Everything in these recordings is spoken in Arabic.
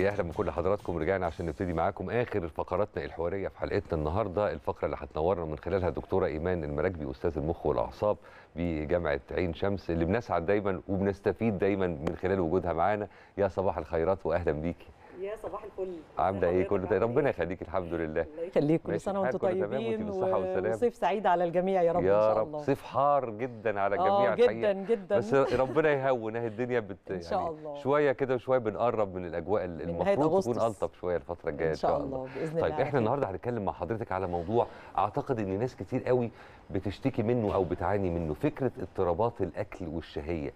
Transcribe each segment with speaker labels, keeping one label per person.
Speaker 1: يا اهلا بكل حضراتكم رجعنا عشان نبتدي معاكم اخر فقراتنا الحواريه في حلقتنا النهارده الفقره اللي هتنورنا من خلالها الدكتوره ايمان المراكبي استاذ المخ والاعصاب بجامعه عين شمس اللي بنسعد دايما وبنستفيد دايما من خلال وجودها معانا يا صباح الخيرات واهلا بيكي يا صباح الفل عامله ايه كله طيب ربنا إيه؟ يخليك الحمد لله الله
Speaker 2: يخليك كل سنه وانتم طيبين وصيف سعيد على الجميع يا رب يا ان شاء رب. الله يا رب صيف
Speaker 1: حار جدا على الجميع آه، جدا الحقيقة. جدا بس ربنا يهون اهي الدنيا بت ان يعني شاء الله يعني شويه كده وشويه بنقرب من الاجواء المفروض تكون الطف شويه الفتره الجايه ان شاء الله باذن الله طيب احنا النهارده هنتكلم مع حضرتك على موضوع اعتقد ان ناس كتير قوي بتشتكي منه او بتعاني منه فكره اضطرابات الاكل والشهيه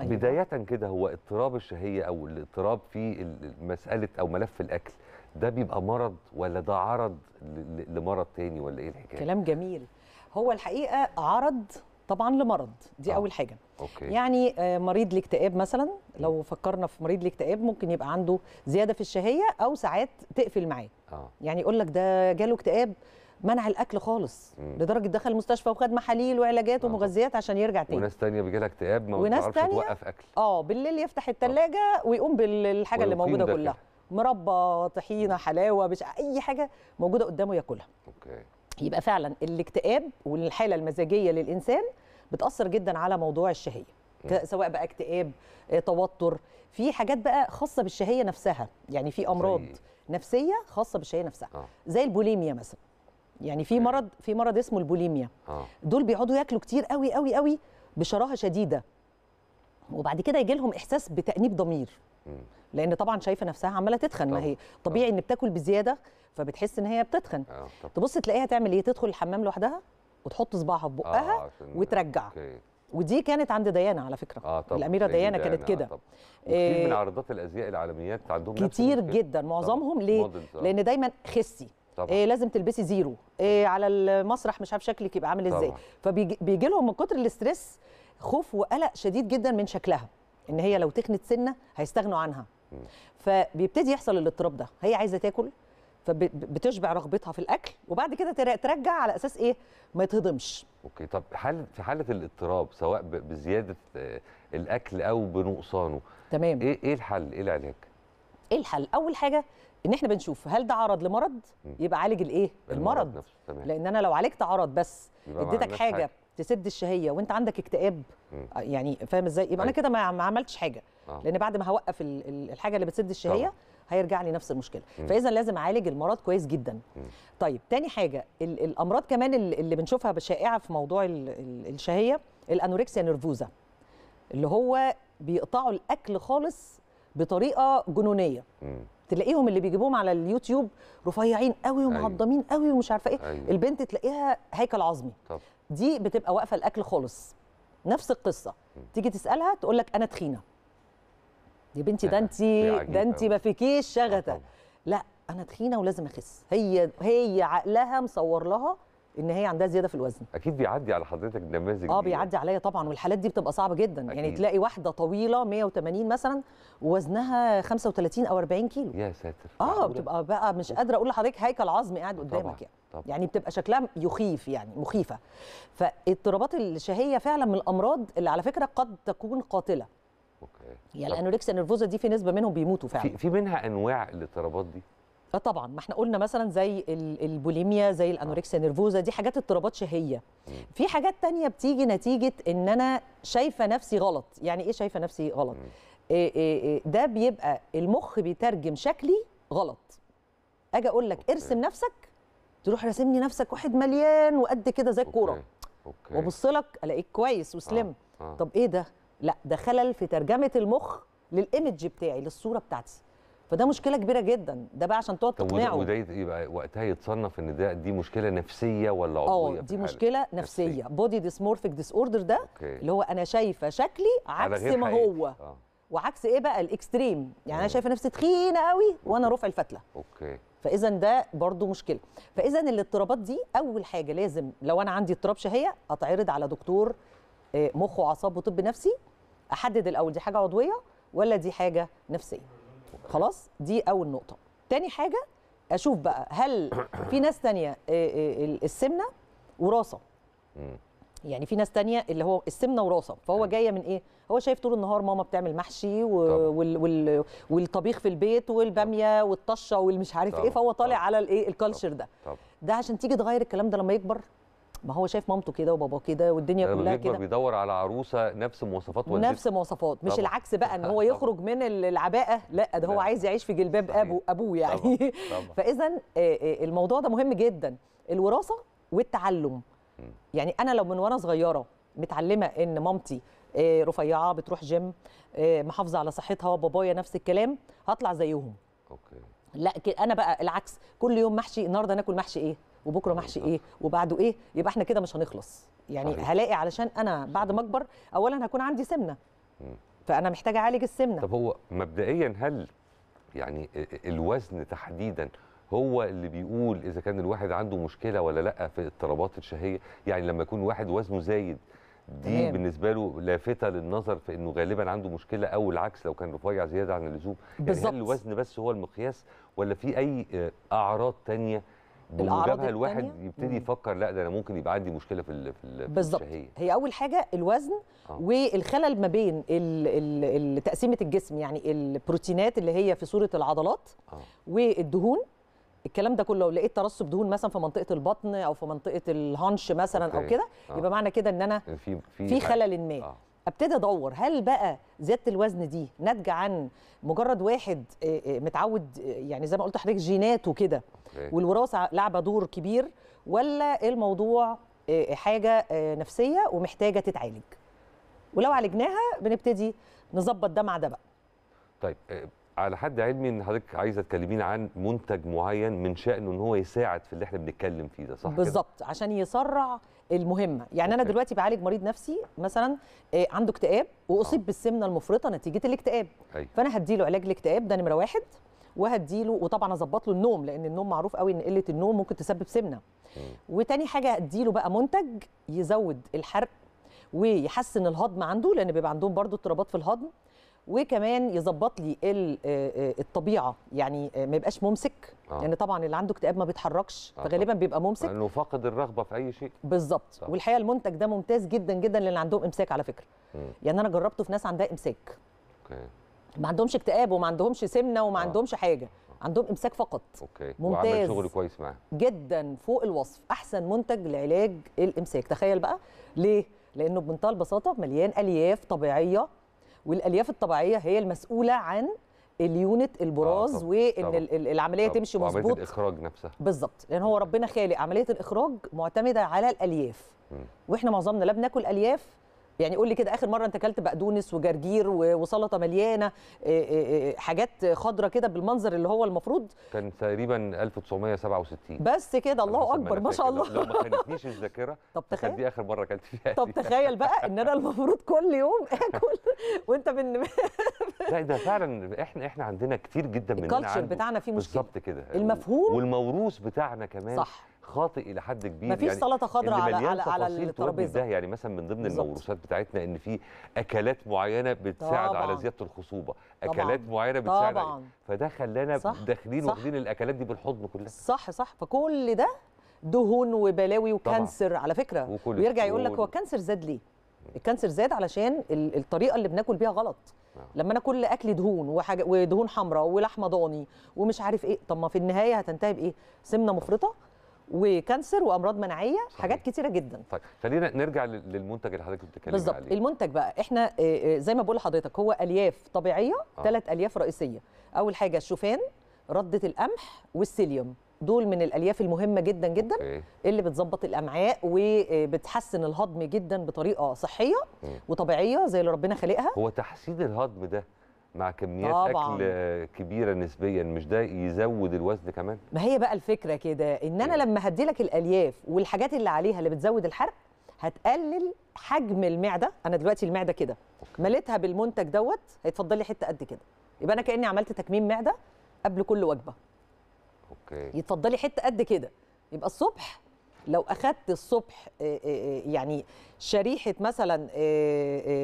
Speaker 1: أيوة. بدايه كده هو اضطراب الشهيه او الاضطراب في مساله او ملف الاكل ده بيبقى مرض ولا ده عرض لمرض تاني ولا ايه الحكايه
Speaker 2: كلام جميل هو الحقيقه عرض طبعا لمرض دي آه. اول حاجه أوكي. يعني آه، مريض الاكتئاب مثلا لو فكرنا في مريض الاكتئاب ممكن يبقى عنده زياده في الشهيه او ساعات تقفل معاه آه. يعني يقول لك ده جاله اكتئاب منع الاكل خالص مم. لدرجه دخل المستشفى وخد محاليل وعلاجات آه. ومغذيات عشان يرجع تاني وناس
Speaker 1: تانية بيجي لها اكتئاب ما بتعرفش توقف اكل
Speaker 2: اه بالليل يفتح الثلاجه آه. ويقوم بالحاجه اللي موجوده كلها مربى طحينه حلاوه مش اي حاجه موجوده قدامه ياكلها اوكي يبقى فعلا الاكتئاب والحاله المزاجيه للانسان بتاثر جدا على موضوع الشهيه سواء بقى اكتئاب آه، توتر في حاجات بقى خاصه بالشهيه نفسها يعني في امراض إيه؟ نفسيه خاصه بالشهيه نفسها آه. زي البوليميا مثلا يعني في مرض في مرض اسمه البوليميا آه. دول بيقعدوا ياكلوا كتير قوي قوي قوي بشراهه شديده وبعد كده يجي لهم احساس بتانيب ضمير لان طبعا شايفه نفسها عماله تتخن ما هي طبيعي آه. ان بتاكل بزياده فبتحس ان هي بتتخن آه تبص تلاقيها تعمل ايه تدخل الحمام لوحدها وتحط صباعها في بقها آه وترجع آه. ودي كانت عند ديانا على فكره آه طبعا. الاميره ديانا, كانت آه، كده آه
Speaker 1: كتير من عارضات الازياء العالميات عندهم كتير جدا معظمهم ليه لان
Speaker 2: دايما خسي طبعا. إيه لازم تلبسي زيرو إيه على المسرح مش عارف شكلك يبقى عامل ازاي فبيجي لهم من كتر الاسترس خوف وقلق شديد جدا من شكلها ان هي لو تخنت سنه هيستغنوا عنها م. فبيبتدي يحصل الاضطراب ده هي عايزه تاكل فبتشبع رغبتها في الاكل وبعد كده ترجع على اساس ايه
Speaker 1: ما يتهضمش اوكي طب حال في حاله الاضطراب سواء بزياده آه، الاكل او بنقصانه تمام ايه ايه الحل ايه العلاج
Speaker 2: ايه الحل اول حاجه ان احنا بنشوف هل ده عرض لمرض يبقى عالج الايه المرض نفسه. تمام. لان انا لو عالجت عرض بس اديتك حاجه, حاجة تسد الشهيه وانت عندك اكتئاب مم. آه، يعني فاهم ازاي يبقى انا طيب. كده ما عملتش حاجه آه. لان بعد ما هوقف الحاجه اللي بتسد الشهيه طبعا. هيرجع لي نفس المشكله فاذا لازم اعالج المرض كويس جدا مم. طيب تاني حاجه الامراض كمان اللي بنشوفها شائعه في موضوع الشهيه الانوركسيا نيرفوزا اللي هو بيقطعوا الاكل خالص بطريقه جنونيه تلاقيهم اللي بيجيبوهم على اليوتيوب رفيعين قوي أيوة. ومعضمين قوي ومش عارفه ايه أيوة. البنت تلاقيها هيكل عظمي طب. دي بتبقى واقفه الاكل خالص نفس القصه م. تيجي تسالها تقول لك انا تخينه يا بنتي ده انت ده انت ما فيكيش شغته آه، لا انا تخينه ولازم اخس هي هي عقلها مصور لها ان هي عندها زياده في الوزن
Speaker 1: اكيد بيعدي على حضرتك نماذج اه بيعدي
Speaker 2: عليا طبعا والحالات دي بتبقى صعبه جدا يعني أكيد. يعني تلاقي واحده طويله 180 مثلا ووزنها 35 او 40 كيلو يا ساتر اه محورة. بتبقى بقى مش قادره اقول لحضرتك هيكل عظمي قاعد قدامك طبعا. يعني طبعا. يعني بتبقى شكلها يخيف يعني مخيفه فاضطرابات الشهيه فعلا من الامراض اللي على فكره قد تكون قاتله اوكي يعني الانوركسيا نرفوزا دي في نسبه منهم بيموتوا فعلا في, في
Speaker 1: منها انواع الاضطرابات دي
Speaker 2: فطبعا آه، طبعا ما احنا قلنا مثلا زي البوليميا زي آه. الانوركسيا نيرفوزا دي حاجات اضطرابات شهيه في حاجات تانية بتيجي نتيجه ان انا شايفه نفسي غلط يعني ايه شايفه نفسي غلط إيه إيه إيه ده بيبقى المخ بيترجم شكلي غلط اجي اقول لك ارسم نفسك تروح راسمني نفسك واحد مليان وقد كده زي الكوره وابص لك الاقيك كويس وسلم آه. آه. طب ايه ده لا ده خلل في ترجمه المخ للايمج بتاعي للصوره بتاعتي فده مشكله كبيره جدا ده بقى عشان تقعد تقنعه وده
Speaker 1: يبقى وقتها يتصنف ان ده دي مشكله نفسيه ولا آه، عضويه اه دي
Speaker 2: مشكله نفسيه, نفسية. بودي ديسمورفيك ديس اوردر ده أوكي. اللي هو انا شايفه شكلي عكس ما هو آه. وعكس ايه بقى الاكستريم يعني انا شايفه نفسي تخينه قوي وانا رفع الفتله اوكي فاذا ده برضو مشكله فاذا الاضطرابات دي اول حاجه لازم لو انا عندي اضطراب شهيه اتعرض على دكتور آه، مخ واعصاب وطب نفسي احدد الاول دي حاجه عضويه ولا دي حاجه نفسيه خلاص دي اول نقطه تاني حاجه اشوف بقى هل في ناس تانية آه، آه، السمنه وراثه يعني في ناس تانية اللي هو السمنه وراثه فهو جايه من ايه هو شايف طول النهار ماما بتعمل محشي وال... وال... والطبيخ في البيت والباميه والطشه والمش عارف إيه، طبعا. ايه فهو طالع طبعا. على الايه الكالتشر ده طبعا. ده عشان تيجي تغير الكلام ده لما يكبر ما هو شايف مامته كده وبابا كده والدنيا آه، كلها كده
Speaker 1: بيدور على عروسه نفس مواصفات والدته نفس مواصفات مش طبعا. العكس
Speaker 2: بقى ان هو يخرج من العباءه لا ده هو عايز يعيش في جلباب ابوه ابوه يعني فاذا آه، آه، الموضوع ده مهم جدا الوراثه والتعلم يعني انا لو من وانا صغيره متعلمه ان مامتي رفيعه بتروح جيم محافظه على صحتها وبابايا نفس الكلام هطلع زيهم اوكي لا انا بقى العكس كل يوم محشي النهارده ناكل محشي ايه وبكره محشي ايه وبعده ايه يبقى احنا كده مش هنخلص يعني صحيح. هلاقي علشان انا بعد ما اكبر اولا هكون عندي سمنه
Speaker 1: فانا محتاجه اعالج السمنه طب هو مبدئيا هل يعني الوزن تحديدا هو اللي بيقول اذا كان الواحد عنده مشكله ولا لا في اضطرابات الشهيه يعني لما يكون واحد وزنه زايد دي تمام. بالنسبه له لافته للنظر في انه غالبا عنده مشكله او العكس لو كان رفيع زياده عن اللزوم يعني بالزبط. هل الوزن بس هو المقياس ولا في اي آه، اعراض تانية بموجبها الواحد التانية. يبتدي يفكر لا ده انا ممكن يبقى عندي مشكله في في بالظبط
Speaker 2: هي اول حاجه الوزن آه. والخلل ما بين تقسيمه الجسم يعني البروتينات اللي هي في صوره العضلات آه. والدهون الكلام ده كله لو لقيت ترسب دهون مثلا في منطقه البطن او في منطقه الهانش مثلا أوكي. او كده آه. يبقى معنى كده ان انا
Speaker 1: يعني في في خلل
Speaker 2: ما آه. ابتدي ادور هل بقى زياده الوزن دي ناتجه عن مجرد واحد آه، آه، متعود آه، يعني زي ما قلت لحضرتك جيناته كده إيه. والوراثه لعبه دور كبير ولا الموضوع آه، حاجه آه، نفسيه ومحتاجه تتعالج ولو عالجناها بنبتدي نظبط ده مع ده بقى
Speaker 1: طيب آه، على حد علمي ان حضرتك عايزه تكلمين عن منتج معين من شانه ان هو يساعد في اللي احنا بنتكلم فيه ده صح بالظبط
Speaker 2: عشان يسرع المهمه يعني أوكي. انا دلوقتي بعالج مريض نفسي مثلا عنده اكتئاب واصيب آه. بالسمنه المفرطه نتيجه الاكتئاب أيوه. فانا هديله علاج الاكتئاب ده نمره واحد وهديله وطبعا اظبط له النوم لان النوم معروف قوي ان قله النوم ممكن تسبب سمنه وتاني حاجه اديله بقى منتج يزود الحرق ويحسن الهضم عنده لان بيبقى عندهم برضو اضطرابات في الهضم وكمان يظبط لي آه، آه، الطبيعه يعني آه، ما يبقاش ممسك آه. لان يعني طبعا اللي عنده اكتئاب ما بيتحركش آه. فغالبا بيبقى ممسك لانه فاقد الرغبه في اي شيء بالظبط والحقيقه المنتج ده ممتاز جدا جدا للي عندهم امساك على فكره م. يعني انا جربته في ناس عندها امساك اوكي ما عندهمش اكتئاب وما عندهمش سمنه وما آه. عندهمش حاجه عندهم امساك فقط اوكي ممتاز وعمل شغل كويس معاه جدا فوق الوصف احسن منتج لعلاج الامساك تخيل بقى ليه لانه بمنتهى البساطه مليان الياف طبيعيه والالياف الطبيعيه هي المسؤوله عن اليونت البراز آه وان العمليه طب تمشي مظبوط عمليه
Speaker 1: الاخراج نفسها
Speaker 2: بالظبط لان هو ربنا خالق عمليه الاخراج معتمده على الالياف م. واحنا معظمنا لا بناكل الياف يعني قول لي كده اخر مره انت اكلت بقدونس وجرجير وسلطه مليانه آه، آه، آه، حاجات خضره كده بالمنظر اللي هو المفروض
Speaker 1: كان تقريبا 1967
Speaker 2: بس كده الله اكبر ما شاء الله لو ما
Speaker 1: خانتنيش الذاكره طب تخيل دي اخر مره اكلت فيها طب تخيل بقى ان انا المفروض كل
Speaker 2: يوم اكل وانت من
Speaker 1: لا ده فعلا احنا احنا عندنا كتير جدا من الكالتشر بتاعنا فيه مشكله بالظبط كده المفهوم والموروث بتاعنا كمان صح خاطئ الى حد كبير مفيش يعني سلطه خضراء على على على الترابيزه ده يعني مثلا من ضمن بالزبط. الموروثات بتاعتنا ان في اكلات معينه بتساعد طبعاً. على زياده الخصوبه اكلات طبعاً. معينه بتساعد طبعاً. على فده خلانا داخلين واخدين الاكلات دي بالحضن كلها
Speaker 2: صح صح فكل ده دهون وبلاوي وكانسر طبعاً. على فكره ويرجع يقول لك هو الكانسر زاد ليه الكانسر زاد علشان الطريقه اللي بناكل بيها غلط نعم. لما انا كل اكل دهون وحاجه ودهون حمراء ولحمه ضاني ومش عارف ايه طب ما في النهايه هتنتهي بايه سمنه مفرطه وكانسر وامراض مناعيه صحيح. حاجات كتيره جدا
Speaker 1: طيب خلينا نرجع للمنتج اللي حضرتك بتتكلم عليه بالظبط
Speaker 2: المنتج بقى احنا آه، آه، زي ما بقول لحضرتك هو الياف طبيعيه ثلاث آه. الياف رئيسيه اول حاجه الشوفان رده القمح والسيليوم دول من الالياف المهمه جدا جدا أوكي. اللي بتظبط الامعاء وبتحسن الهضم جدا بطريقه صحيه م. وطبيعيه زي اللي ربنا خلقها
Speaker 1: هو تحسين الهضم ده مع كميات طبعاً. اكل كبيره نسبيا مش ده يزود الوزن كمان
Speaker 2: ما هي بقى الفكره كده ان انا إيه؟ لما هدي لك الالياف والحاجات اللي عليها اللي بتزود الحرق هتقلل حجم المعده انا دلوقتي المعده كده مليتها بالمنتج دوت هيتفضل لي حته قد كده يبقى انا كاني عملت تكميم معده قبل كل وجبه اوكي يتفضل لي حته قد كده يبقى الصبح لو اخدت الصبح آه، آه، آه، يعني شريحه مثلا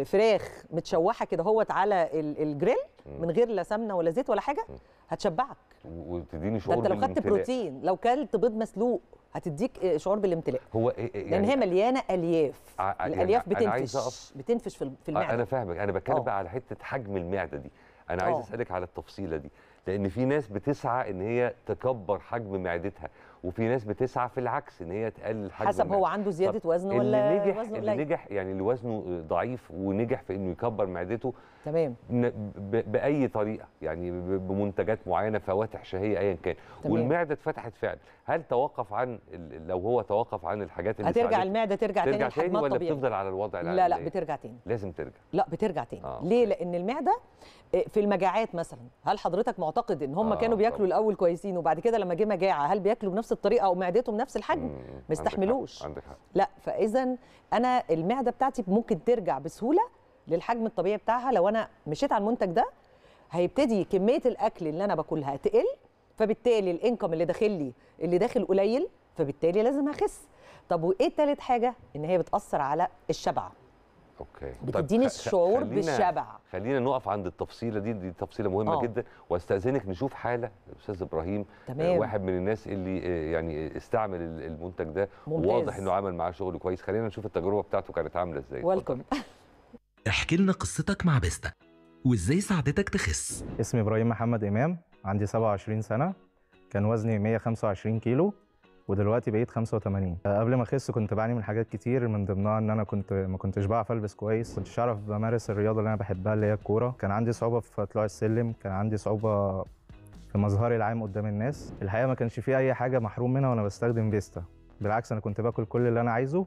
Speaker 2: فراخ متشوحه كده هوت على الجريل من غير لا سمنه ولا زيت ولا حاجه هتشبعك
Speaker 1: وتديني شعور انت لو خدت بروتين
Speaker 2: لو كلت بيض مسلوق هتديك شعور بالامتلاء
Speaker 1: هو إيه يعني لان هي
Speaker 2: مليانه الياف
Speaker 1: يعني الالياف بتنفش
Speaker 2: بتنفش في المعده انا
Speaker 1: فاهمك انا بتكلم بقى على حته حجم المعده دي انا عايز أوه. اسالك على التفصيله دي لان في ناس بتسعى ان هي تكبر حجم معدتها وفي ناس بتسعى في العكس ان هي تقلل الحجم حسب هو عنده زياده وزن ولا اللي نجح وزنه اللي نجح يعني اللي وزنه ضعيف ونجح في انه يكبر معدته تمام باي طريقه يعني بمنتجات معينه فواتح شهيه ايا كان تمام. والمعده اتفتحت فعلا هل توقف عن لو هو توقف عن الحاجات اللي هترجع المعده ترجع, ترجع تاني تاني ولا بتفضل على الوضع العادي لا لا بترجع تاني لازم ترجع
Speaker 2: لا بترجع تاني آه. ليه لان المعده آه، في المجاعات مثلا هل حضرتك معتقد ان هم آه كانوا بياكلوا طبعا. الاول كويسين وبعد كده لما جه مجاعه هل بياكلوا بنفس الطريقه او معدتهم نفس الحجم ما يستحملوش عندك حق. لا فاذا انا المعده بتاعتي ممكن ترجع بسهوله للحجم الطبيعي بتاعها لو انا مشيت على المنتج ده هيبتدي كميه الاكل اللي انا باكلها تقل فبالتالي الانكم اللي داخل لي اللي داخل قليل فبالتالي لازم هخس طب وايه ثالث حاجه ان هي بتاثر على الشبع
Speaker 1: اوكي بتديني الشعور خلينا بالشبع خلينا نقف عند التفصيله دي دي تفصيله مهمه أوه. جدا واستاذنك نشوف حاله استاذ ابراهيم تمام. واحد من الناس اللي آه، يعني استعمل المنتج ده ممتاز. واضح انه عمل معاه شغل كويس خلينا نشوف التجربه بتاعته كانت عامله ازاي ويلكم احكي لنا قصتك مع بيستا
Speaker 2: وازاي ساعدتك تخس اسمي ابراهيم محمد امام عندي 27 سنة كان وزني 125 كيلو ودلوقتي بقيت 85 آه، قبل ما اخس كنت بعاني من حاجات كتير من ضمنها ان انا كنت ما كنتش بعرف البس كويس كنتش اعرف بمارس الرياضه اللي انا بحبها اللي هي الكوره كان عندي صعوبه في طلوع السلم كان عندي صعوبه في مظهري العام قدام الناس الحقيقه ما كانش في اي حاجه محروم منها وانا بستخدم فيستا بالعكس انا كنت باكل كل اللي انا عايزه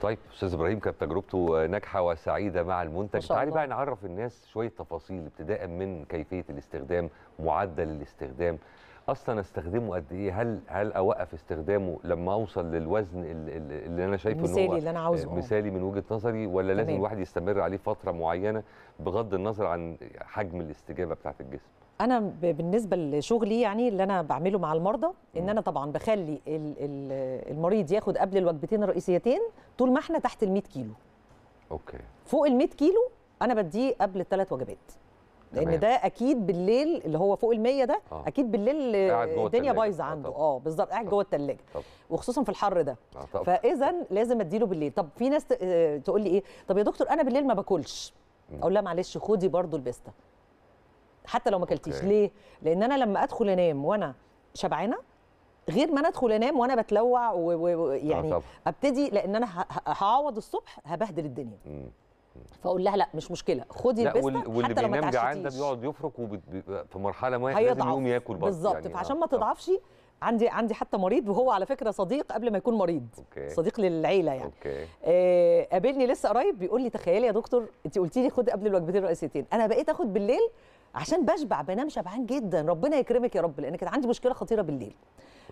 Speaker 1: طيب استاذ ابراهيم كانت تجربته ناجحه وسعيده مع المنتج تعالي بقى نعرف الناس شويه تفاصيل ابتداء من كيفيه الاستخدام معدل الاستخدام اصلا استخدمه قد ايه هل هل اوقف استخدامه لما اوصل للوزن اللي انا شايفه ان هو اللي انا عاوزه آه، مثالي من وجهه نظري ولا تمام. لازم الواحد يستمر عليه فتره معينه بغض النظر عن حجم الاستجابه بتاعه الجسم
Speaker 2: انا بالنسبه لشغلي يعني اللي انا بعمله مع المرضى ان انا طبعا بخلي المريض ياخد قبل الوجبتين الرئيسيتين طول ما احنا تحت ال 100 كيلو اوكي فوق ال 100 كيلو انا بديه قبل الثلاث وجبات لان ده اكيد بالليل اللي هو فوق ال100 ده آه. اكيد بالليل الدنيا بايظه عنده اه بالظبط قاعد جوه الثلاجه وخصوصا في الحر ده آه فاذا لازم اديله بالليل طب في ناس آه، تقول لي ايه طب يا دكتور انا بالليل ما باكلش اقول لها معلش خدي برضو البيستا حتى لو ما اكلتيش ليه لان انا لما ادخل انام وانا شبعانه غير ما انا ادخل انام وانا بتلوع ويعني آه يعني ابتدي لان انا هعوض الصبح هبهدل الدنيا مم. فاقول لها لا مش مشكله خدي البسطه واللي حتى لو ما بينام جعان ده بيقعد
Speaker 1: يفرك في مرحله ما لازم يقوم ياكل برضه بالظبط يعني فعشان ما آه، تضعفش
Speaker 2: عندي عندي حتى مريض وهو على فكره صديق قبل ما يكون مريض أوكي. صديق للعيله يعني أوكي. آه قابلني لسه قريب بيقول لي تخيلي يا دكتور انت قلتي لي خد قبل الوجبتين الرئيسيتين انا بقيت اخد بالليل عشان بشبع بنام شبعان جدا ربنا يكرمك يا رب لان كانت عندي مشكله خطيره بالليل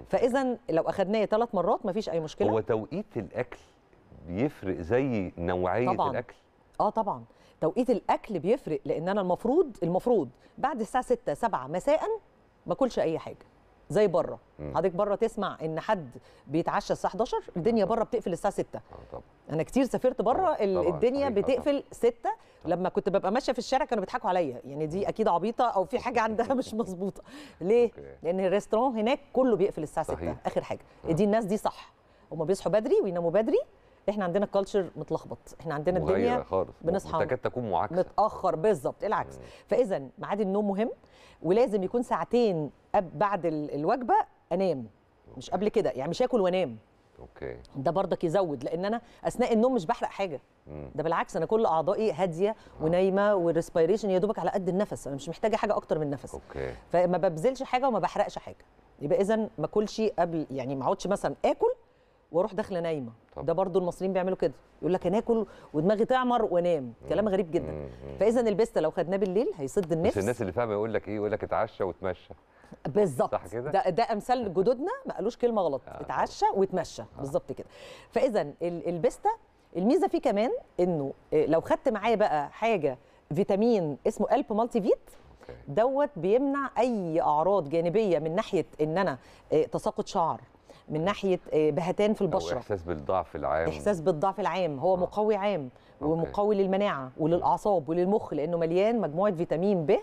Speaker 2: فاذا لو اخذناه ثلاث مرات مفيش اي مشكله هو
Speaker 1: توقيت الاكل بيفرق زي نوعيه طبعًا. الاكل
Speaker 2: اه طبعا توقيت الاكل بيفرق لان انا المفروض المفروض بعد الساعه 6 7 مساء ما اكلش اي حاجه زي بره حضرتك بره تسمع ان حد بيتعشى الساعه 11 الدنيا بره بتقفل الساعه 6 آه، طبعا. انا كتير سافرت بره آه، الدنيا آه، بتقفل 6 لما كنت ببقى ماشيه في الشارع كانوا بيضحكوا عليا يعني دي اكيد عبيطه او في حاجه عندها مش مظبوطه ليه لان الريستوران هناك كله بيقفل الساعه 6 اخر حاجه دي الناس دي صح هم بيصحوا بدري ويناموا بدري احنا عندنا الكالتشر متلخبط احنا عندنا الدنيا خالص بنصحى تكاد تكون معاكسه متاخر بالظبط العكس فاذا ميعاد النوم مهم ولازم يكون ساعتين بعد الوجبه انام مش قبل كده يعني مش اكل وانام اوكي ده برضك يزود لان انا اثناء النوم مش بحرق حاجه مم. ده بالعكس انا كل اعضائي هاديه آه. ونايمه والريسبيريشن يا دوبك على قد النفس انا مش محتاجه حاجه اكتر من نفس أوكي. فما ببذلش حاجه وما بحرقش حاجه يبقى اذا ما اكلش قبل يعني ما اقعدش مثلا اكل واروح داخله نايمه ده برضو المصريين بيعملوا كده يقول لك انا اكل ودماغي تعمر وانام كلام غريب جدا فاذا البسته لو خدناه بالليل هيصد النفس بس الناس
Speaker 1: اللي فاهمه يقول لك ايه يقول لك اتعشى واتمشى
Speaker 2: بالظبط صح كده ده, ده امثال جدودنا ما قالوش كلمه غلط آه. اتعشى واتمشى آه. بالظبط كده فاذا البسته الميزه فيه كمان انه آه، لو خدت معايا بقى حاجه فيتامين اسمه الب مالتي فيت دوت بيمنع اي اعراض جانبيه من ناحيه ان انا آه، تساقط شعر من ناحيه آه، بهتان في البشره أو
Speaker 1: احساس بالضعف العام احساس
Speaker 2: بالضعف العام هو آه. مقوي عام ومقوي للمناعه وللاعصاب وللمخ لانه مليان مجموعه فيتامين ب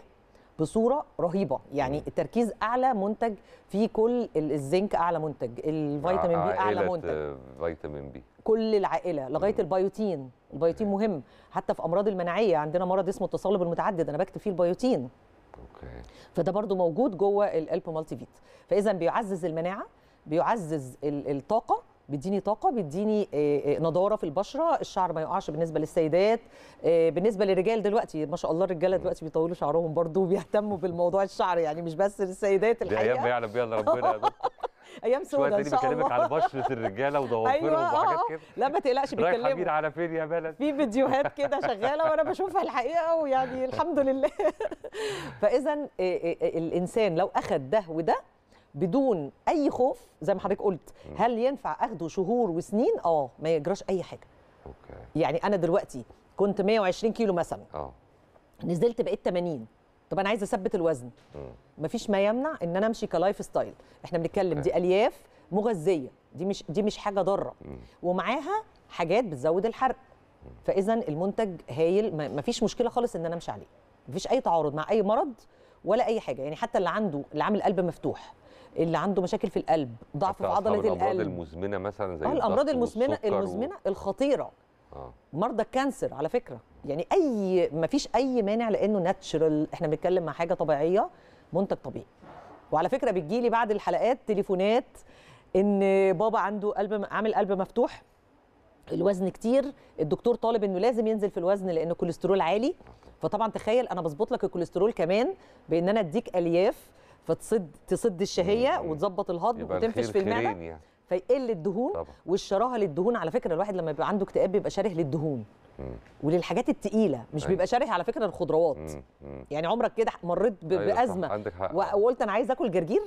Speaker 2: بصوره رهيبه يعني مم. التركيز اعلى منتج في كل الزنك اعلى منتج الفيتامين بي اعلى منتج
Speaker 1: آه، فيتامين بي
Speaker 2: كل العائله لغايه البيوتين البيوتين مهم حتى في امراض المناعيه عندنا مرض اسمه التصلب المتعدد انا بكتب فيه البيوتين اوكي فده برضو موجود جوه الالب مالتي فيت فاذا بيعزز المناعه بيعزز الطاقه بيديني طاقه بيديني آه، آه، نضاره في البشره الشعر ما يقعش بالنسبه للسيدات آه، بالنسبه للرجال دلوقتي ما شاء الله الرجاله دلوقتي بيطولوا شعرهم برضو وبيهتموا بالموضوع الشعر يعني مش بس للسيدات الحقيقه دي ايام ما يعلم بيها الا ربنا ايام سودا ان شاء الله بكلمك على بشره
Speaker 1: الرجاله وضوافرهم أيوة وحاجات كده
Speaker 2: لا ما تقلقش بيتكلموا رايح
Speaker 1: على فين يا بلد في فيديوهات كده شغاله وانا بشوفها الحقيقه ويعني الحمد
Speaker 2: لله فاذا الانسان لو اخذ ده وده بدون اي خوف زي ما حضرتك قلت هل ينفع اخده شهور وسنين اه ما يجراش اي حاجه أوكي. يعني انا دلوقتي كنت 120 كيلو مثلا اه نزلت بقيت 80 طب انا عايزه اثبت الوزن ما مفيش ما يمنع ان انا امشي كلايف ستايل احنا بنتكلم دي الياف مغذيه دي مش دي مش حاجه ضاره ومعاها حاجات بتزود الحرق فاذا المنتج هايل مفيش مشكله خالص ان انا امشي عليه مفيش اي تعارض مع اي مرض ولا اي حاجه يعني حتى اللي عنده اللي عامل قلب مفتوح اللي عنده مشاكل في القلب ضعف في عضله القلب الامراض المزمنه
Speaker 1: مثلا زي آه، الامراض المزمنه المزمنه
Speaker 2: و... الخطيره آه. مرضى الكانسر على فكره يعني اي ما فيش اي مانع لانه ناتشرال احنا بنتكلم مع حاجه طبيعيه منتج طبيعي وعلى فكره بتجيلي بعد الحلقات تليفونات ان بابا عنده قلب عامل قلب مفتوح الوزن كتير الدكتور طالب انه لازم ينزل في الوزن لان الكوليسترول عالي فطبعا تخيل انا بظبط لك الكوليسترول كمان بان انا اديك الياف فتصد تصد الشهيه وتظبط الهضم وتنفش في المعده يعني. فيقل الدهون طبعا. والشراهه للدهون على فكره الواحد لما بيبقى عنده اكتئاب بيبقى شاره للدهون وللحاجات التقيله مش أيوة. بيبقى شاره على فكره الخضروات يعني عمرك كده مريت أيوة، بازمه عندك حق. وقلت انا عايز اكل جرجير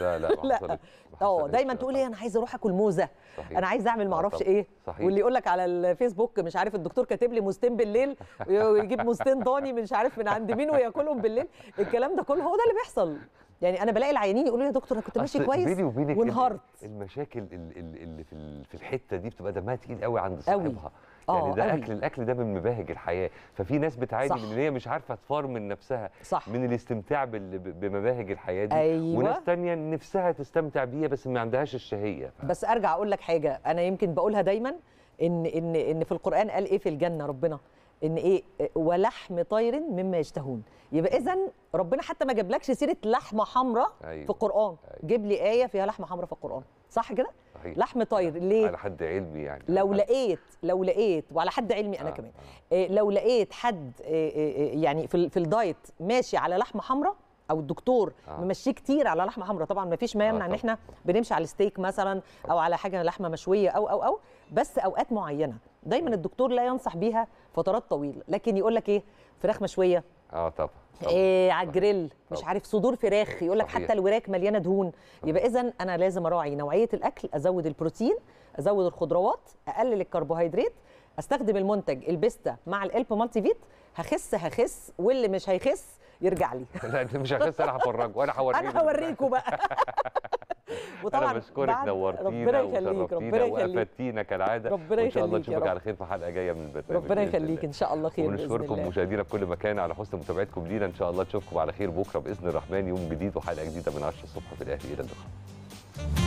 Speaker 1: لا لا لا
Speaker 2: اه دايما تقول ايه انا عايز اروح اكل موزه صحيح. انا عايز اعمل آه، معرفش ايه صحيح. واللي يقول لك على الفيسبوك مش عارف الدكتور كاتب لي موزتين بالليل
Speaker 1: ويجيب موزتين
Speaker 2: ضاني مش عارف من عند مين وياكلهم بالليل الكلام ده كله هو ده اللي بيحصل يعني انا بلاقي العيانين يقولوا لي يا دكتور انا كنت ماشي كويس بيني وبينك وانهارت
Speaker 1: المشاكل اللي في الحته دي بتبقى دمها تقيل قوي عند صاحبها آه، يعني ده اكل الاكل ده من مباهج الحياه ففي ناس بتعاني من ان هي مش عارفه تفار من نفسها صح. من الاستمتاع بمباهج الحياه دي أيوة. وناس تانية نفسها تستمتع بيها بس ما عندهاش الشهيه
Speaker 2: ف... بس ارجع اقول لك حاجه انا يمكن بقولها دايما ان ان ان في القران قال ايه في الجنه ربنا ان إيه،, ايه ولحم طير مما يشتهون يبقى اذا ربنا حتى ما جابلكش سيره لحمه حمراء أيوة. في القران أيوة. جيب لي ايه فيها لحمه حمراء في القران صح كده صحيح. لحم طير ليه
Speaker 1: على حد علمي يعني
Speaker 2: لو حد. لقيت لو لقيت وعلى حد علمي انا آه. كمان آه. إيه لو لقيت حد إيه إيه, إيه، يعني في, في الدايت ماشي على لحمه حمراء او الدكتور آه. ممشيه كتير على لحمه حمراء طبعا ما فيش ما يمنع آه. ان احنا بنمشي على الستيك مثلا او على حاجه لحمه مشويه او او او بس اوقات معينه دايما الدكتور لا ينصح بيها فترات طويله لكن يقول لك ايه فراخ مشويه اه طبعا إيه على الجريل مش عارف صدور فراخ يقول لك حتى الوراك مليانه دهون يبقى اذا انا لازم اراعي نوعيه الاكل ازود البروتين ازود الخضروات اقلل الكربوهيدرات استخدم المنتج البيستا مع الالب مالتي فيت هخس هخس واللي مش هيخس يرجع لي
Speaker 1: لا مش هخس انا هفرجه انا هوريكم انا هوريكم
Speaker 2: بقى
Speaker 1: وطبعا انا بشكرك نورتينا وشرفتينا وافدتينا كالعاده ربنا يخليك ان شاء الله نشوفك على خير في حلقه جايه من البرنامج ربنا يخليك
Speaker 2: ان شاء الله خير ونشكركم
Speaker 1: مشاهدينا في كل مكان على حسن متابعتكم لينا ان شاء الله نشوفكم على خير بكره باذن الرحمن يوم جديد وحلقه جديده من 10 الصبح في الاهلي الى اللقاء